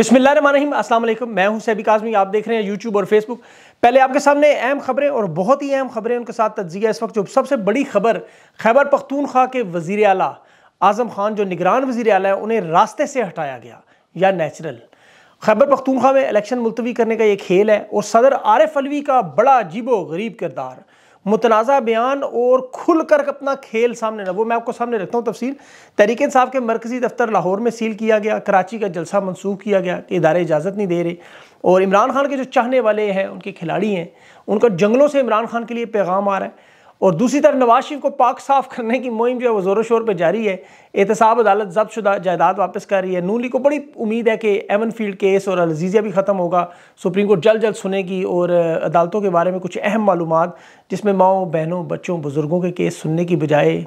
अस्सलाम वालेकुम मैं हूं सैबिक आजमी आप देख रहे हैं यूट्यूब और फेसबुक पहले आपके सामने अहम खबरें और बहुत ही अहम खबरें उनके साथ तजिया इस वक्त जो सबसे बड़ी खबर खैबर पख्तूनख्वा के वजीर अला आज़म खान जो निगरान वजीर अला है उन्हें रास्ते से हटाया गया या नेचुरल खैबर पख्तूनख्वा में इलेक्शन मुलतवी करने का ये खेल है और सदर आरिफ अलवी का बड़ा अजीबो गरीब किरदार मुतनाज़ा बयान और खुल कर अपना खेल सामने ना वो मैं आपको सामने रखता हूँ तफसील तरीके साहब के मरकज़ी दफ्तर लाहौर में सील किया गया कराची का जलसा मनसूख किया गया कि इदारे इजाज़त नहीं दे रहे और इमरान खान के जो चाहने वाले हैं उनके खिलाड़ी हैं उनका जंगलों से इमरान खान के लिए पैगाम आ रहा है और दूसरी तरफ नवाज शरीफ को पाक साफ करने की मुहिम जो है वो ज़ोरों शोर पर जारी है एहतसाब अदालत जब्त शुदा जायदाद वापस कर रही है नू लीग को बड़ी उम्मीद है कि एवन फील्ड केस और अलजीज़िया भी ख़त्म होगा सुप्रीम कोर्ट जल्द जल्द सुनेगी और अदालतों के बारे में कुछ अहम मालूम जिसमें माओ बहनों बच्चों बुज़ुर्गों के केस सुनने की बजाय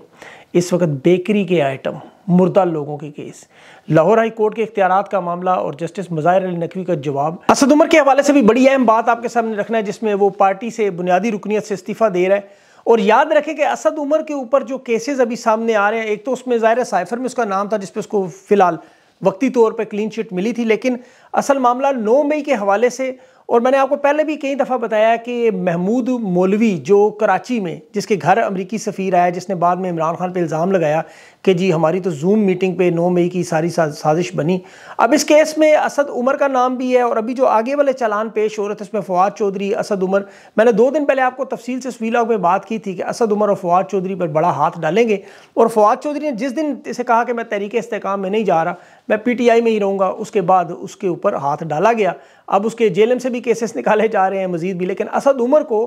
इस वक्त बेकरी के आइटम मुर्दा लोगों के केस लाहौर हाई कोर्ट के इख्तियार का मामला और जस्टिस मज़ाहिर अली नकवी का जवाब असद उमर के हवाले से भी बड़ी अहम बात आपके सामने रखना है जिसमें वो पार्टी से बुनियादी रुकनीत से इस्तीफ़ा दे रहा है और याद रखें कि असद उमर के ऊपर जो केसेस अभी सामने आ रहे हैं एक तो उसमें ज़ाहिर साइफर में उसका नाम था जिसपे उसको फ़िलहाल वक्ती तौर पर क्लीन चिट मिली थी लेकिन असल मामला नौ मई के हवाले से और मैंने आपको पहले भी कई दफ़ा बताया कि महमूद मौलवी जो कराची में जिसके घर अमरीकी सफ़ीर आया जिसने बाद में इमरान खान पर इल्ज़ाम लगाया कि जी हमारी तो जूम मीटिंग पे 9 मई की सारी साजिश बनी अब इस केस में असद उमर का नाम भी है और अभी जो आगे वाले चालान पेश हो रहे थे उसमें फवाद चौधरी असद उमर मैंने दो दिन पहले आपको तफसील से इस में बात की थी कि असद उमर और फवाद चौधरी पर बड़ा हाथ डालेंगे और फवाद चौधरी ने जिस दिन इसे कहा कि मैं तहरीक इसकाम में नहीं जा रहा मैं पी टी आई में ही रहूँगा उसके बाद उसके ऊपर हाथ डाला गया अब उसके जेल से भी भी केसेस निकाले जा रहे हैं मजीद भी लेकिन असद उमर को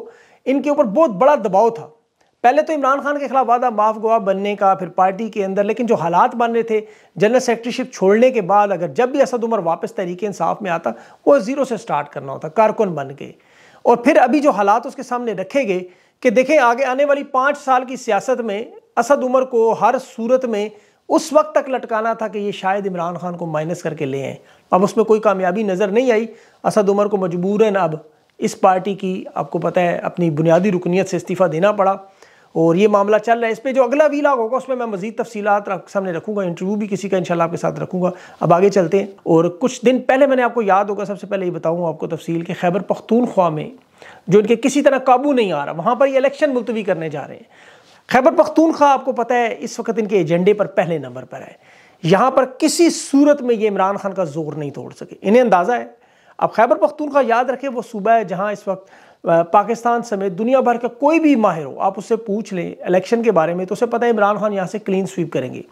इनके ऊपर बहुत बड़ा दबाव था पहले तो इमरान खान के खिलाफ वादा माफ गवा बनने का फिर पार्टी के अंदर लेकिन जो हालात बन रहे थे जनरल सेक्रेटरीशिप छोड़ने के बाद अगर जब भी असद उमर वापस तरीके इंसाफ में आता वो ज़ीरो से स्टार्ट करना होता कारकुन बन के और फिर अभी जो हालात उसके सामने रखे गए कि देखें आगे आने वाली पाँच साल की सियासत में असद उमर को हर सूरत में उस वक्त तक लटकाना था कि ये शायद इमरान खान को माइनस करके ले आए अब उसमें कोई कामयाबी नज़र नहीं आई असद उमर को मजबूरन अब इस पार्टी की आपको पता है अपनी बुनियादी रुकनीत से इस्तीफ़ा देना पड़ा और ये मामला चल रहा है इस पर जो अगला वीलाग होगा उसमें मैं मज़ीद तफसीत सामने रखूँगा इंटरव्यू भी किसी का इंशाल्लाह आपके साथ रखूँगा अब आगे चलते हैं और कुछ दिन पहले मैंने आपको याद होगा सबसे पहले ये बताऊँगा आपको तफसील के खैबर पख्तूनख्वा में जो इनके किसी तरह काबू नहीं आ रहा वहाँ पर ये इलेक्शन मुलतवी करने जा रहे हैं खैबर पख्तूनख्वा आपको पता है इस वक्त इनके एजेंडे पर पहले नंबर पर है यहाँ पर किसी सूरत में ये इमरान खान का जोर नहीं तोड़ सके इन्हें अंदाज़ा है अब खैबर पख्तूनख्वा याद रखें वो सूबा है जहाँ इस वक्त पाकिस्तान समेत दुनिया भर का कोई भी माहिर हो आप उससे पूछ लें इलेक्शन के बारे में तो उसे पता है इमरान खान यहाँ से क्लीन स्वीप करेंगे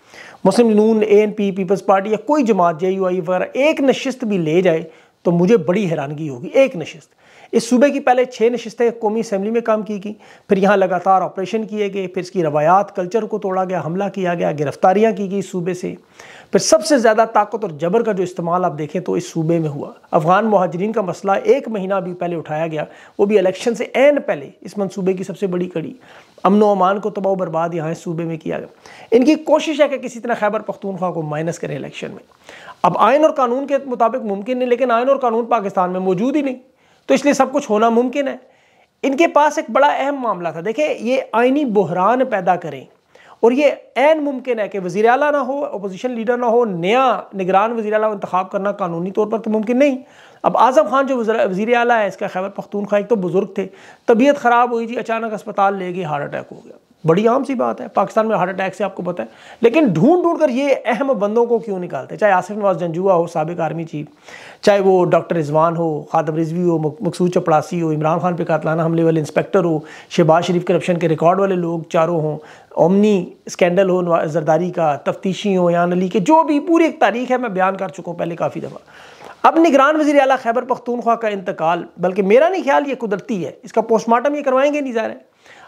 मुस्लिम नून A N P peoples party या कोई जमात जे यू आई वगैरह एक नशस्त भी ले जाए तो मुझे बड़ी हैरानगी होगी एक नशस्त इस सूबे की पहले छः नशस्तें कौमी असम्बली में काम की गई फिर यहाँ लगातार ऑपरेशन किए गए फिर इसकी रवायात कल्चर को तोड़ा गया हमला किया गया गिरफ्तारियाँ की गई इस सूबे से फिर सबसे ज़्यादा ताकत और जबर का जो इस्तेमाल आप देखें तो इस सूबे में हुआ अफ़गान महाजरीन का मसला एक महीना भी पहले उठाया गया वो भी इलेक्शन से एन पहले इस मनसूबे की सबसे बड़ी कड़ी अमन अमान को तबाह बर्बाद यहाँ इस सूबे में किया गया इनकी कोशिश है कि किसी तरह खैबर पख्तूनख्वा को माइनस करें इलेक्शन में अब आयन और कानून के मुताबिक मुमकिन नहीं लेकिन आयन और कानून पाकिस्तान में मौजूद ही नहीं तो इसलिए सब कुछ होना मुमकिन है इनके पास एक बड़ा अहम मामला था देखिए ये आइनी बहरान पैदा करें और ये एन मुमकिन है कि वजी अला ना हो अपोजिशन लीडर ना हो नया निगरान वजी अला इंतब करना कानूनी तौर पर तो मुमकिन नहीं अब आज़म खान जो वजी अला है इसका खैबर पख्तूनखा एक तो बुज़ुर्ग थे तबीयत ख़राब हुई जी अचानक अस्पताल ले गई हार्ट अटैक हो गया बड़ी आम सी बात है पाकिस्तान में हार्ट अटैक से आपको पता है लेकिन ढूंढ ढूंढ कर ये अहम बंदों को क्यों निकालते चाहे आसिफ नवाज जंजुआ हो सबक आर्मी चीफ चाहे वो डॉक्टर रिजवान हो खादब रिजवी हो मकसूद चपड़ासी हो इमरान खान पे कातलाना हमले वाले इंस्पेक्टर हो शहबाज शरीफ करप्शन के रिकॉर्ड वाले लोग चारों हों ओमनी स्कैंडल हो जरदारी का तफ्तीशी हो यान अली के जो भी पूरी एक तारीख है मैं बयान कर चुका हूँ पहले काफ़ी दफ़ा अब निगरान वजी अला खैबर पख्तूनख्वा का इंतकाल बल्कि मेरा नहीं ख्याल ये कुदरती है इसका पोस्टमार्टम ये करवाएंगे नहीं रहे हैं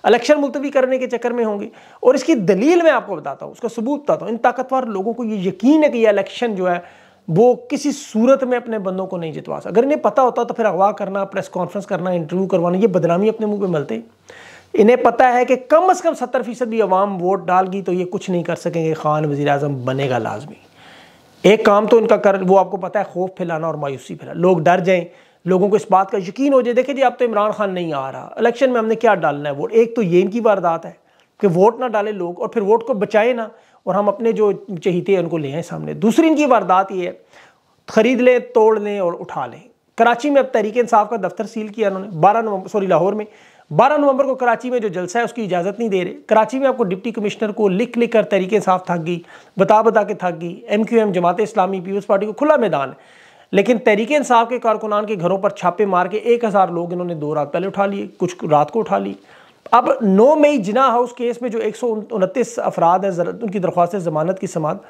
इलेक्शन मुलतवी करने के चक्कर में होंगे और इसकी दलील मैं आपको बताता हूँ उसका सबूत बताता हूँ इन ताकतवर लोगों को ये यकीन है कि ये इलेक्शन जो है वो किसी सूरत में अपने बंदों को नहीं जितवा सकता अगर इन्हें पता होता तो फिर अगवा करना प्रेस कॉन्फ्रेंस करना इंटरव्यू करवाना ये बदनामी अपने मुंह पे मलते इन्हें पता है कि कम अज़ कम सत्तर फीसद भी अवाम वोट डालगी तो ये कुछ नहीं कर सकेंगे खान वजी अजम बनेगा लाजमी एक काम तो इनका कर वो आपको पता है खौफ फैलाना और मायूसी फैलाना लोग डर जाएं लोगों को इस बात का यकीन हो जाए देखिए जी अब तो इमरान खान नहीं आ रहा इलेक्शन में हमने क्या डालना है वोट एक तो ये इनकी वारदात है कि वोट ना डालें लोग और फिर वोट को बचाए ना और हम अपने जो चहीते हैं उनको ले आए सामने दूसरी इनकी वारदात ये है ख़रीद लें तोड़ लें और उठा लें कराची में अब तहरीक इंसाफ का दफ्तर सील किया उन्होंने बारह नवंबर सॉरी लाहौर में बारह नवंबर को कराची में जो जलसा है उसकी इजाज़त नहीं दे रहे कराची में आपको डिप्टी कमिश्नर को लिख लिख कर तहरीक इंसाफ थक गई बता बता के थक गई M Q M Jamaat Islami peoples party को खुला मैदान है लेकिन तहरीक इंसाफ के कारकुनान के घरों पर छापे मार के एक हज़ार लोग इन्होंने दो रात पहले उठा लिए कुछ रात को उठा ली अब नौ मई जिना हाउस केस में जो एक सौ उनतीस अफराद हैं उनकी दरख्वास्त ज़मानत की समात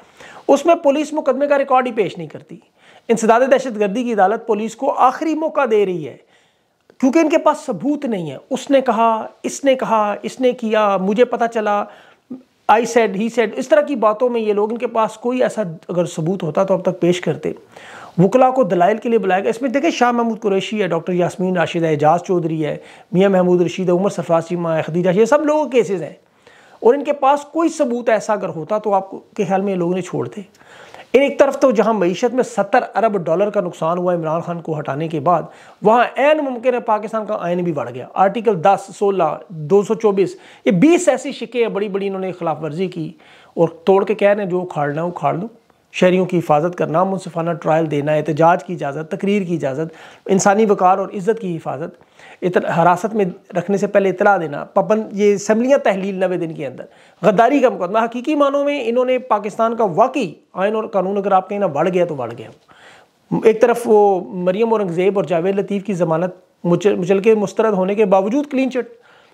उसमें पुलिस मुकदमे का रिकॉर्ड ही पेश नहीं करती इंसदाद दहशत गर्दी की अदालत पुलिस को आखिरी मौका दे रही है क्योंकि इनके पास सबूत नहीं है उसने कहा इसने कहा इसने किया मुझे पता चला आई सेड ही सेड इस तरह की बातों में ये लोग इनके पास कोई ऐसा अगर सबूत होता तो अब तक पेश करते वकला को दलाइल के लिए बुलाया गया इसमें देखें शाह महमूद कुरैशी है डॉक्टर यासमीन राशिद एजाज चौधरी है मियाँ महमूद रशीद है उमर सरफराज सीमा खदीजा ये सब लोगों केसेज हैं और इनके पास कोई सबूत ऐसा अगर होता तो आपके ख्याल में ये लोग ने छोड़ते एक तरफ तो जहां मीशत में सत्तर अरब डॉलर का नुकसान हुआ इमरान खान को हटाने के बाद वहां एन मुमकिन है पाकिस्तान का आयन भी बढ़ गया आर्टिकल 10, 16, 224 ये 20 ऐसी शिकें बड़ी बड़ी इन्होंने खिलाफ वर्जी की और तोड़ के कह रहे हैं जो उखाड़ना उखाड़ दूँ शहरीों की हिफाजत करना मुनफाना ट्रायल देना एहतजाज की इजाज़त तकरीर की इजाज़त इंसानी वक़ार और इज़्ज़त की हिफाजत हरासत में रखने से पहले इतला देना पबंद ये असम्बलियाँ तहलील नवे दिन के अंदर गद्दारी का मुकदमा हकीकी मानों में इन्होंने पाकिस्तान का वाकई आयन और कानून अगर आप कहें ना बढ़ गया तो बढ़ गया एक तरफ वो मरियम औरंगज़ेब और जावेद लतीफ़ की ज़मानत मुचल के मुस्तरद होने के बावजूद क्लीन चिट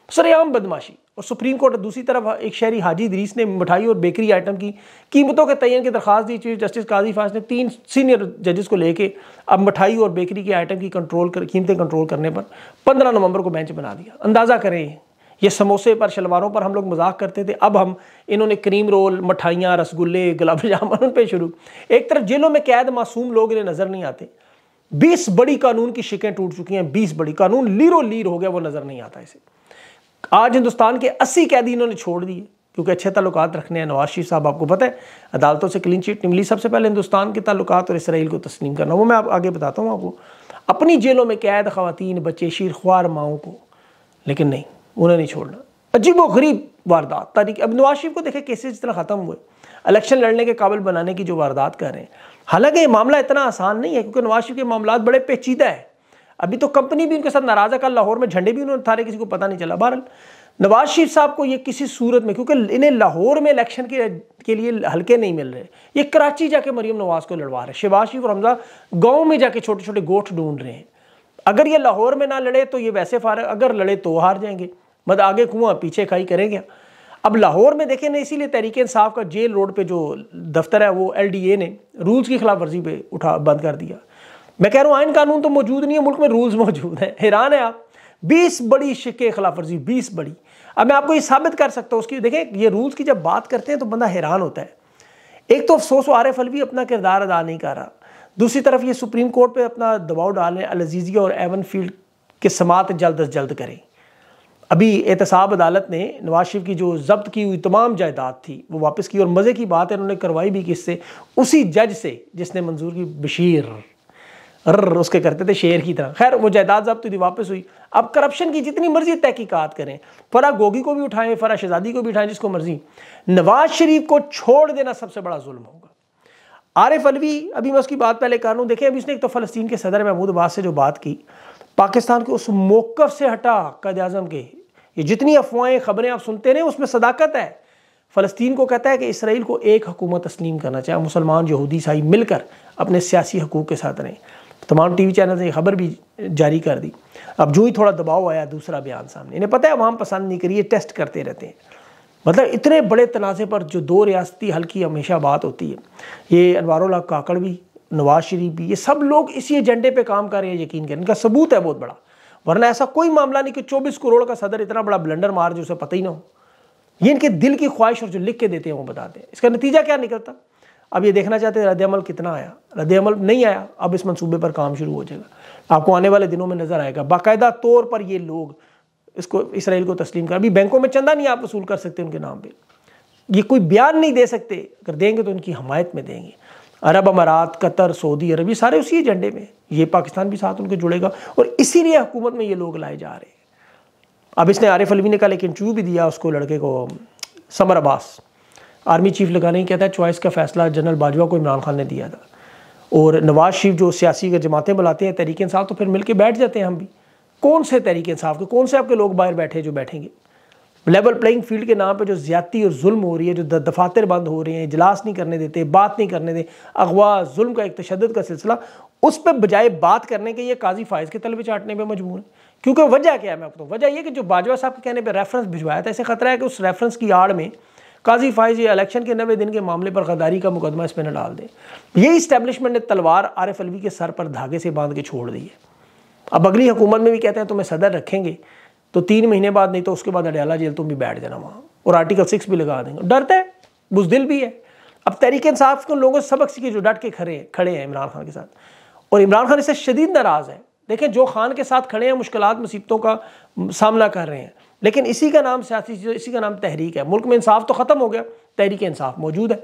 तो सरेआम बदमाशी और सुप्रीम कोर्ट दूसरी तरफ एक शहरी हाजी दरीस ने मिठाई और बेकरी आइटम की कीमतों के तयन की दरख्वास्त दी चीफ जस्टिस काजी फाज ने तीन सीनियर जजेस को लेकर अब मिठाई और बेकरी के आइटम की कंट्रोल कर कीमतें कंट्रोल करने पर पंद्रह नवंबर को बेंच बना दिया अंदाज़ा करें ये समोसे पर शलवारों पर हम लोग मजाक करते थे अब हम इन्होंने क्रीम रोल मिठाइयाँ रसगुल्ले गुलाब जामुन उन पर शुरू एक तरफ जेलों में कैद मासूम लोग इन्हें नज़र नहीं आते बीस बड़ी कानून की शिकें टूट चुकी हैं बीस बड़ी कानून लीरो लीर हो गया वो नज़र नहीं आता इसे आज हिंदुस्तान के अस्सी कैदी इन्होंने छोड़ दिए क्योंकि अच्छे ताल्लुकात रखने हैं नवाज शरीफ साहब आपको पता है अदालतों से क्लीन चीट मिली सबसे पहले हिंदुस्तान के ताल्लुकात और इसराइल को तस्लीम करना वो मैं आप आगे बताता हूँ आपको अपनी जेलों में कैद खातन बच्चे शीर ख्वार माओं को लेकिन नहीं उन्हें नहीं छोड़ना अजीब व गरीब वारदात तारीख अब नवाज शरीफ को देखे केसेज इतना ख़त्म हुए इलेक्शन लड़ने के काबिल बनाने की जो वारदात कर रहे हैं हालांकि ये मामला इतना आसान नहीं है क्योंकि नवाज शरीफ के मामला बड़े पेचीदा है अभी तो कंपनी भी उनके साथ नाराज़ है कल लाहौर में झंडे भी उन्होंने थारे किसी को पता नहीं चला बहरल नवाज शरीफ साहब को ये किसी सूरत में क्योंकि इन्हें लाहौर में इलेक्शन के के लिए हल्के नहीं मिल रहे ये कराची जाके मरीम नवाज को लड़वा रहे शिवाज शरीफ और हमजा गाँव में जाके छोटे छोटे गोठ ढूंढ रहे हैं अगर ये लाहौर में ना लड़े तो ये वैसे फार अगर लड़े तो हार जाएंगे मत आगे कुआं पीछे खाई करेंगे अब लाहौर में देखें ना इसीलिए तहरीक इंसाफ का जेल रोड पे जो दफ्तर है वो एलडीए ने रूल्स की खिलाफ वर्जी पे उठा बंद कर दिया मैं कह रहा हूं आयन कानून तो मौजूद नहीं है मुल्क में रूल्स मौजूद हैं हैरान है आप बीस बड़ी शिक्के खिलाफ वर्जी बीस बड़ी अब मैं आपको ये साबित कर सकता हूँ उसकी देखें ये रूल्स की जब बात करते हैं तो बंदा हैरान होता है एक तो अफसोस एफ अलवी अपना किरदार अदा नहीं कर रहा दूसरी तरफ ये सुप्रीम कोर्ट पर अपना दबाव डाल रहे हैं और एवन फील्ड के समात जल्द अज जल्द करें अभी एहतसाब अदालत ने नवाज शरीफ की जो जब्त की हुई तमाम जायदाद थी वो वापस की और मज़े की बात है उन्होंने करवाई भी किससे उसी जज से जिसने मंजूर की बशीर रर उसके करते थे शेर की तरह खैर वो जायदाद जब्त हुई वापस हुई अब करप्शन की जितनी मर्जी तहकीकत करें फरा गोगी को भी उठाएं फरा शहजादी को भी उठाएं जिसको मर्जी नवाज शरीफ को छोड़ देना सबसे बड़ा जुल्म होगा आरिफ अलवी अभी मैं उसकी बात पहले कर लूँ देखें अभी उसने एक तो फ़लस्तीन के सदर महमूद अब्बास से जो बात की पाकिस्तान के उस मौक़ से हटा कद आजम के ये जितनी अफवाहें खबरें आप सुनते रहे उसमें सदाकत है फ़लस्तीन को कहता है कि इसराइल को एक हुकूमत तस्लीम करना चाहे मुसलमान यहूदी ईसाई मिलकर अपने सियासी हकूक़ के साथ रहें तमाम टीवी चैनल ने खबर भी जारी कर दी अब जो ही थोड़ा दबाव आया दूसरा बयान सामने इन्हें पता है अवाम पसंद नहीं करिए टेस्ट करते रहते हैं मतलब इतने बड़े तनाज़े पर जो दो रियासती हल की हमेशा बात होती है ये अनवारोला काकड़ भी नवाज शरीफ भी ये सब लोग इसी एजेंडे पे काम कर रहे हैं यकीन करें इनका सबूत है बहुत बड़ा वरना ऐसा कोई मामला नहीं कि चौबीस करोड़ का सदर इतना बड़ा ब्लंडर मार जो उसे पता ही ना हो ये इनके दिल की ख्वाहिश और जो लिख के देते हैं वो बताते हैं इसका नतीजा क्या निकलता अब ये देखना चाहते हैं रद्दमल कितना आया रद्दमल नहीं आया अब इस मंसूबे पर काम शुरू हो जाएगा आपको आने वाले दिनों में नजर आएगा बाकायदा तौर पर ये लोग इसको इसराइल को तस्लीम कर अभी बैंकों में चंदा नहीं आप वसूल कर सकते उनके नाम पर ये कोई बयान नहीं दे सकते अगर देंगे तो उनकी हमायत में देंगे अरब अमारात कतर सऊदी अरब ये सारे उसी एजेंडे में ये पाकिस्तान भी साथ उनके जुड़ेगा और इसीलिए हुकूमत में ये लोग लाए जा रहे हैं अब इसने आरिफ अलवी ने कहा एक इंटरव्यू भी दिया उसको लड़के को समर अब्बास आर्मी चीफ लगाने ही कहता है चॉइस का फैसला जनरल बाजवा को इमरान खान ने दिया था और नवाज शरीफ जो सियासी अगर जमातें बुलाते हैं तहरीक इंसाफ तो फिर मिल के बैठ जाते हैं हम भी कौन से तहरीक इंसाफ के कौन से आपके लोग बाहर बैठे जो बैठेंगे लेवल प्लेइंग फील्ड के नाम पर जो ज्यादती और जुल्म हो रही है जो दफातर बंद हो रहे हैं इजलास नहीं करने देते बात नहीं करने देते अगवा जुल्म का एक तशद का सिलसिला उस पर बजाय बात करने के ये काजी फायज़ के तलबे चाटने पर मजबूर है क्योंकि वजह क्या है मैं आपको तो, वजह यह कि जो बाजवा साहब के कहने पर रेफरेंस भिजवाया था ऐसे खतरा है कि उस रेफरेंस की आड़ में काजी फाइज ये इलेक्शन के नवे दिन के मामले पर गद्दारी का मुकदमा इसमें न डाल दें ये इस्टेबलिशमेंट ने तलवार आरिफ अलवी के सर पर धागे से बांध के छोड़ दी है अब अगली हुकूमत में भी कहते हैं तुम्हें सदर रखेंगे तो तीन महीने बाद नहीं तो उसके बाद अडयाला जेल तुम भी बैठ जाना वहाँ और आर्टिकल सिक्स भी लगा देंगे डरते हैं बुजदिल भी है अब तहरीक इंसाफ के लोगों से सबक सीखे जो डट के खड़े हैं खड़े हैं इमरान खान के साथ और इमरान खान इससे शदीद नाराज़ है देखें जो खान के साथ खड़े हैं मुश्किल मुसीबतों का सामना कर रहे हैं लेकिन इसी का नाम सियासी चीज इसी का नाम तहरीक है मुल्क में इंसाफ तो ख़त्म हो गया तहरीक इंसाफ मौजूद है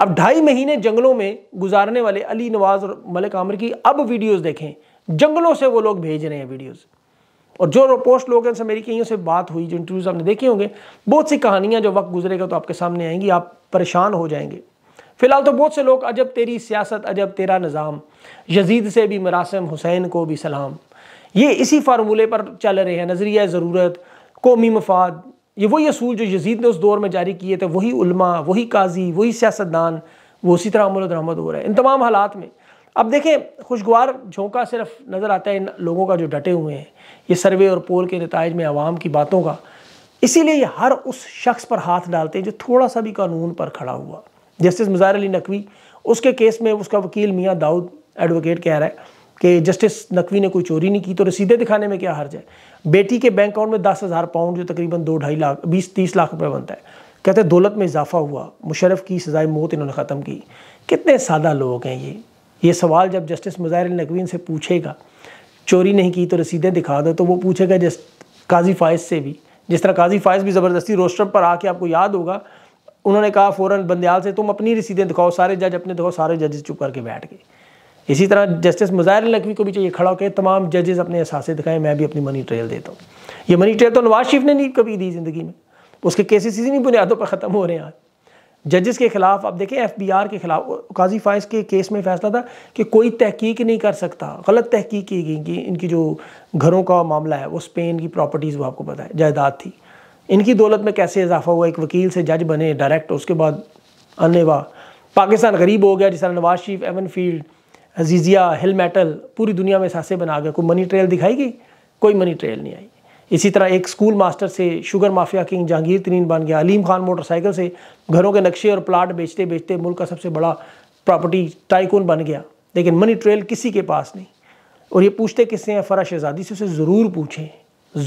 अब ढाई महीने जंगलों में गुजारने वाले अली नवाज और मलिक आमिर की अब वीडियोज़ देखें जंगलों से वो लोग भेज रहे हैं वीडियोज़ और जो पोस्ट लोग उनसे मेरी कहीं से बात हुई जो इंटरव्यूज आपने देखे होंगे बहुत सी कहानियां जो वक्त गुजरेगा तो आपके सामने आएंगी आप परेशान हो जाएंगे फिलहाल तो बहुत से लोग अजब तेरी सियासत अजब तेरा निज़ाम यजीद से भी मरासम हुसैन को भी सलाम ये इसी फार्मूले पर चल रहे हैं नज़रिया ज़रूरत कौमी मफाद ये वही असूल जो यजीद ने उस दौर में जारी किए थे वही उलमा वही काजी वही सियासतदान वो उसी तरह अमल दरमद हो रहा है इन तमाम हालात में अब देखें खुशगवार झोंका सिर्फ नज़र आता है इन लोगों का जो डटे हुए हैं ये सर्वे और पोल के नतज में आवाम की बातों का इसीलिए हर उस शख्स पर हाथ डालते हैं जो थोड़ा सा भी कानून पर खड़ा हुआ जस्टिस मज़ार अली नकवी उसके केस में उसका वकील मियाँ दाऊद एडवोकेट कह रहा है कि जस्टिस नकवी ने कोई चोरी नहीं की तो रसीदें दिखाने में क्या हर्ज है बेटी के बैंक अकाउंट में दस हज़ार पाउंड जो तकरीबन दो ढाई लाख बीस तीस लाख रुपये बनता है कहते हैं दौलत में इजाफा हुआ मुशरफ की सज़ाए मौत इन्होंने ख़त्म की कितने सादा लोग हैं ये ये सवाल जब जस्टिस मुजाहिर नकवी से पूछेगा चोरी नहीं की तो रसीदें दिखा दो तो वो पूछेगा जस्ट काजी फ़ायज़ से भी जिस तरह काजी फ़ायज़ भी ज़बरदस्ती रोस्टर पर आके आपको याद होगा उन्होंने कहा फ़ौरन बंदयाल से तुम अपनी रसीदें दिखाओ सारे जज अपने दिखाओ सारे जजेस चुप करके बैठ गए इसी तरह जस्टिस मुजाहिर नकवी को भी चाहिए खड़ा होकर तमाम जजेस अपने असासे दिखाएं मैं भी अपनी मनी ट्रेल देता हूँ ये मनी ट्रेल तो नवाज शरीफ ने नहीं कभी दी ज़िंदगी में उसके केसेस इसी बुनियादों पर ख़त्म हो रहे हैं आज जजेस के खिलाफ आप देखें एफ बी आर के खिलाफ काजी फाइज के केस में फैसला था कि कोई तहकीक नहीं कर सकता गलत तहकीक की गई कि इनकी जो घरों का मामला है वो स्पेन की प्रॉपर्टीज़ वो आपको पता है जायदाद थी इनकी दौलत में कैसे इजाफा हुआ एक वकील से जज बने डायरेक्ट उसके बाद अन्य वाह पाकिस्तान गरीब हो गया जिस तरह Nawaz Sharif Avenfield Azizia hill metal पूरी दुनिया में सासे बना गए कोई मनी ट्रेल दिखाई गई कोई मनी ट्रेल नहीं आई इसी तरह एक स्कूल मास्टर से sugar mafia king Jahangir Tareen बन गया अलीम खान मोटरसाइकिल से घरों के नक्शे और प्लाट बेचते बेचते मुल्क का सबसे बड़ा प्रॉपर्टी टाइकून बन गया लेकिन मनी ट्रेल किसी के पास नहीं और ये पूछते किससे हैं फ़रा शहजादी से उसे ज़रूर पूछें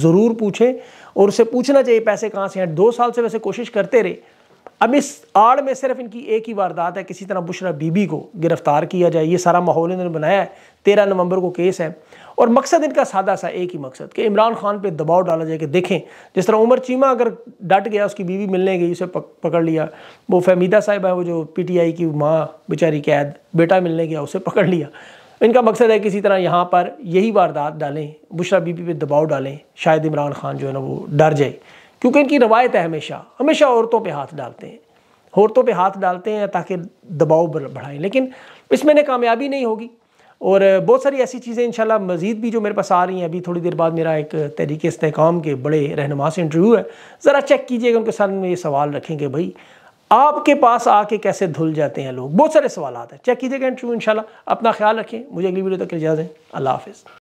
ज़रूर पूछें और उसे पूछना चाहिए पैसे कहाँ से हैं दो साल से वैसे कोशिश करते रहे अब इस आड़ में सिर्फ इनकी एक ही वारदात है किसी तरह बुशरा बीबी को गिरफ्तार किया जाए ये सारा माहौल इन्होंने बनाया है तेरह नवंबर को केस है और मकसद इनका सादा सा एक ही मकसद कि इमरान खान पे दबाव डाला जाए कि देखें जिस तरह उमर चीमा अगर डट गया उसकी बीवी मिलने गई उसे पकड़ लिया वो फहमीदा साहब है वो जो पीटीआई की माँ बेचारी कैद बेटा मिलने गया उसे पकड़ लिया इनका मकसद है किसी तरह यहाँ पर यही वारदात डालें बुशरा बीबी पर दबाव डालें शायद इमरान खान जो है ना वो डर जाए क्योंकि इनकी रवायत है हमेशा हमेशा औरतों पे हाथ डालते हैं औरतों पे हाथ डालते हैं ताकि दबाव बढ़ाएं लेकिन इसमें ना कामयाबी नहीं होगी और बहुत सारी ऐसी चीज़ें शाला मज़ीद भी जो मेरे पास आ रही हैं अभी थोड़ी देर बाद मेरा एक तहरीक इसकाम के बड़े रहनुमा से इंटरव्यू है ज़रा चेक कीजिएगा उनके साथ में ये सवाल रखेंगे भाई आपके पास आके कैसे धुल जाते हैं लोग बहुत सारे सवाल आते हैं चेक कीजिएगा इंटरव्यू इन अपना ख्याल रखें मुझे अगली वीडियो तक इजाज़ें अल्लाह हाफ